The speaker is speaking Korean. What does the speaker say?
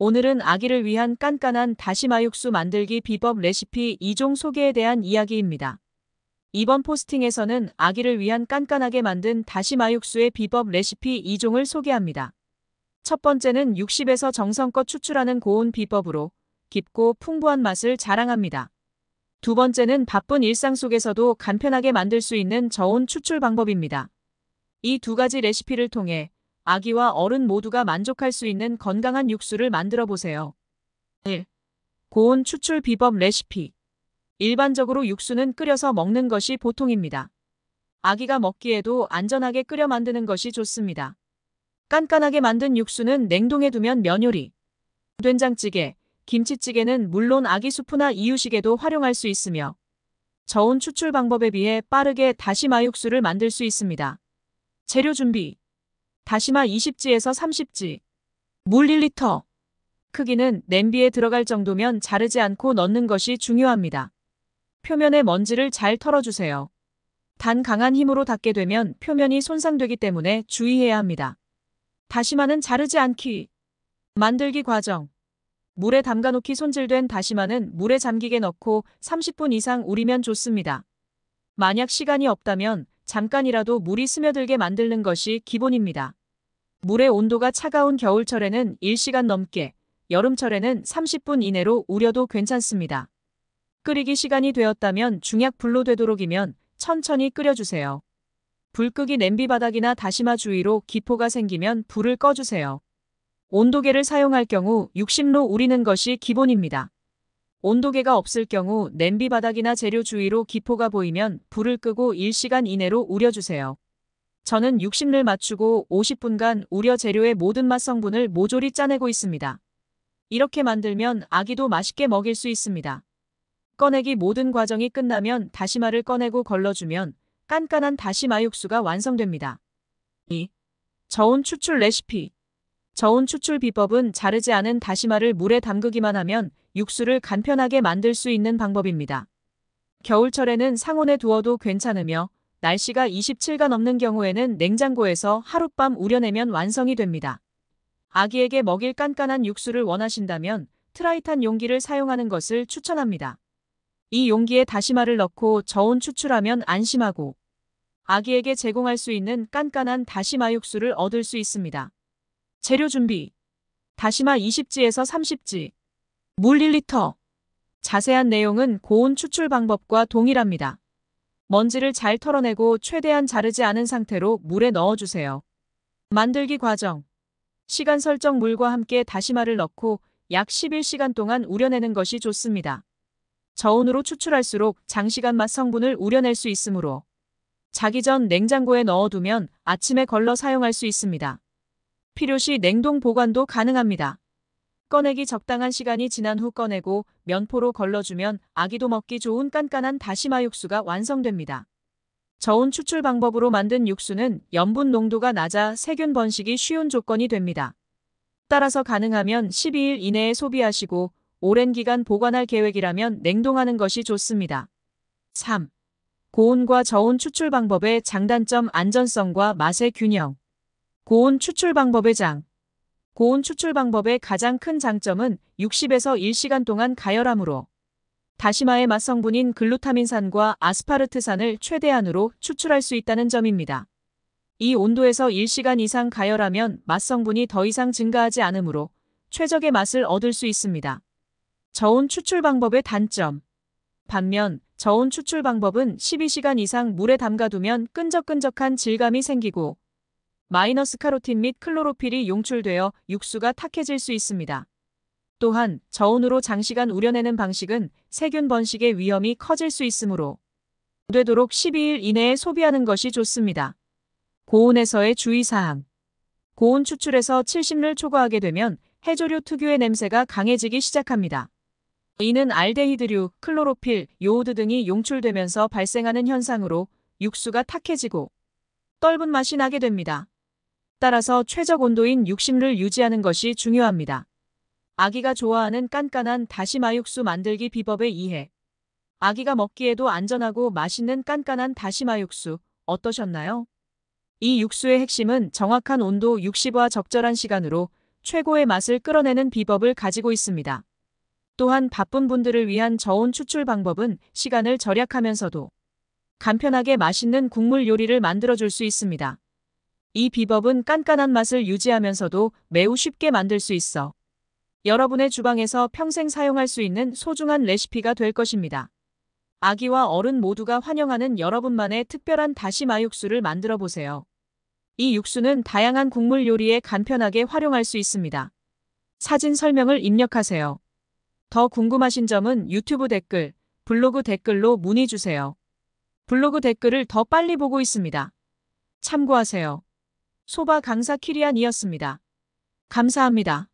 오늘은 아기를 위한 깐깐한 다시마 육수 만들기 비법 레시피 2종 소개에 대한 이야기입니다. 이번 포스팅에서는 아기를 위한 깐깐하게 만든 다시마 육수의 비법 레시피 2종을 소개합니다. 첫 번째는 60에서 정성껏 추출하는 고온 비법으로 깊고 풍부한 맛을 자랑합니다. 두 번째는 바쁜 일상 속에서도 간편하게 만들 수 있는 저온 추출 방법입니다. 이 두 가지 레시피를 통해 아기와 어른 모두가 만족할 수 있는 건강한 육수를 만들어 보세요. 1. 고온 추출 비법 레시피 일반적으로 육수는 끓여서 먹는 것이 보통입니다. 아기가 먹기에도 안전하게 끓여 만드는 것이 좋습니다. 깐깐하게 만든 육수는 냉동해 두면 면요리, 된장찌개, 김치찌개는 물론 아기 수프나 이유식에도 활용할 수 있으며 저온 추출 방법에 비해 빠르게 다시마 육수를 만들 수 있습니다. 재료 준비 다시마 20지에서 30지, 물 1리터. 크기는 냄비에 들어갈 정도면 자르지 않고 넣는 것이 중요합니다. 표면에 먼지를 잘 털어주세요. 단 강한 힘으로 닿게 되면 표면이 손상되기 때문에 주의해야 합니다. 다시마는 자르지 않기. 만들기 과정. 물에 담가놓기 손질된 다시마는 물에 잠기게 넣고 30분 이상 우리면 좋습니다. 만약 시간이 없다면 잠깐이라도 물이 스며들게 만드는 것이 기본입니다. 물의 온도가 차가운 겨울철에는 1시간 넘게, 여름철에는 30분 이내로 우려도 괜찮습니다. 끓이기 시간이 되었다면 중약 불로 되도록이면 천천히 끓여주세요. 불 끄기 냄비 바닥이나 다시마 주위로 기포가 생기면 불을 꺼주세요. 온도계를 사용할 경우 60로 우리는 것이 기본입니다. 온도계가 없을 경우 냄비 바닥이나 재료 주위로 기포가 보이면 불을 끄고 1시간 이내로 우려주세요. 저는 60를 맞추고 50분간 우려 재료의 모든 맛 성분을 모조리 짜내고 있습니다. 이렇게 만들면 아기도 맛있게 먹일 수 있습니다. 꺼내기 모든 과정이 끝나면 다시마를 꺼내고 걸러주면 깐깐한 다시마 육수가 완성됩니다. 2. 저온 추출 레시피 저온 추출 비법은 자르지 않은 다시마를 물에 담그기만 하면 육수를 간편하게 만들 수 있는 방법입니다. 겨울철에는 상온에 두어도 괜찮으며 날씨가 27가 넘는 경우에는 냉장고에서 하룻밤 우려내면 완성이 됩니다. 아기에게 먹일 깐깐한 육수를 원하신다면 트라이탄 용기를 사용하는 것을 추천합니다. 이 용기에 다시마를 넣고 저온 추출하면 안심하고 아기에게 제공할 수 있는 깐깐한 다시마 육수를 얻을 수 있습니다. 재료 준비 다시마 20지에서 30지 물 1리터 자세한 내용은 고온 추출 방법과 동일합니다. 먼지를 잘 털어내고 최대한 자르지 않은 상태로 물에 넣어주세요. 만들기 과정 시간 설정 물과 함께 다시마를 넣고 약 11시간 동안 우려내는 것이 좋습니다. 저온으로 추출할수록 장시간 맛 성분을 우려낼 수 있으므로 자기 전 냉장고에 넣어두면 아침에 걸러 사용할 수 있습니다. 필요시 냉동 보관도 가능합니다. 꺼내기 적당한 시간이 지난 후 꺼내고 면포로 걸러주면 아기도 먹기 좋은 깐깐한 다시마 육수가 완성됩니다. 저온 추출 방법으로 만든 육수는 염분 농도가 낮아 세균 번식이 쉬운 조건이 됩니다. 따라서 가능하면 12일 이내에 소비하시고 오랜 기간 보관할 계획이라면 냉동하는 것이 좋습니다. 3. 고온과 저온 추출 방법의 장단점 안전성과 맛의 균형 고온 추출 방법의 장 고온 추출 방법의 가장 큰 장점은 60에서 1시간 동안 가열함으로 다시마의 맛성분인 글루타민산과 아스파르트산을 최대한으로 추출할 수 있다는 점입니다. 이 온도에서 1시간 이상 가열하면 맛성분이 더 이상 증가하지 않으므로 최적의 맛을 얻을 수 있습니다. 저온 추출 방법의 단점 반면 저온 추출 방법은 12시간 이상 물에 담가두면 끈적끈적한 질감이 생기고 마이너스 카로틴 및 클로로필이 용출되어 육수가 탁해질 수 있습니다. 또한 저온으로 장시간 우려내는 방식은 세균 번식의 위험이 커질 수 있으므로 되도록 12일 이내에 소비하는 것이 좋습니다. 고온에서의 주의사항 고온 추출에서 70를 초과하게 되면 해조류 특유의 냄새가 강해지기 시작합니다. 이는 알데히드류, 클로로필, 요오드 등이 용출되면서 발생하는 현상으로 육수가 탁해지고 떫은 맛이 나게 됩니다. 따라서 최적 온도인 60를 유지하는 것이 중요합니다. 아기가 좋아하는 깐깐한 다시마육수 만들기 비법에 이해. 아기가 먹기에도 안전하고 맛있는 깐깐한 다시마육수 어떠셨나요? 이 육수의 핵심은 정확한 온도 60와 적절한 시간으로 최고의 맛을 끌어내는 비법을 가지고 있습니다. 또한 바쁜 분들을 위한 저온 추출 방법은 시간을 절약하면서도 간편하게 맛있는 국물 요리를 만들어줄 수 있습니다. 이 비법은 깐깐한 맛을 유지하면서도 매우 쉽게 만들 수 있어 여러분의 주방에서 평생 사용할 수 있는 소중한 레시피가 될 것입니다. 아기와 어른 모두가 환영하는 여러분만의 특별한 다시마 육수를 만들어 보세요. 이 육수는 다양한 국물 요리에 간편하게 활용할 수 있습니다. 사진 설명을 입력하세요. 더 궁금하신 점은 유튜브 댓글, 블로그 댓글로 문의 주세요. 블로그 댓글을 더 빨리 보고 있습니다. 참고하세요. 소바 강사 키리안이었습니다. 감사합니다.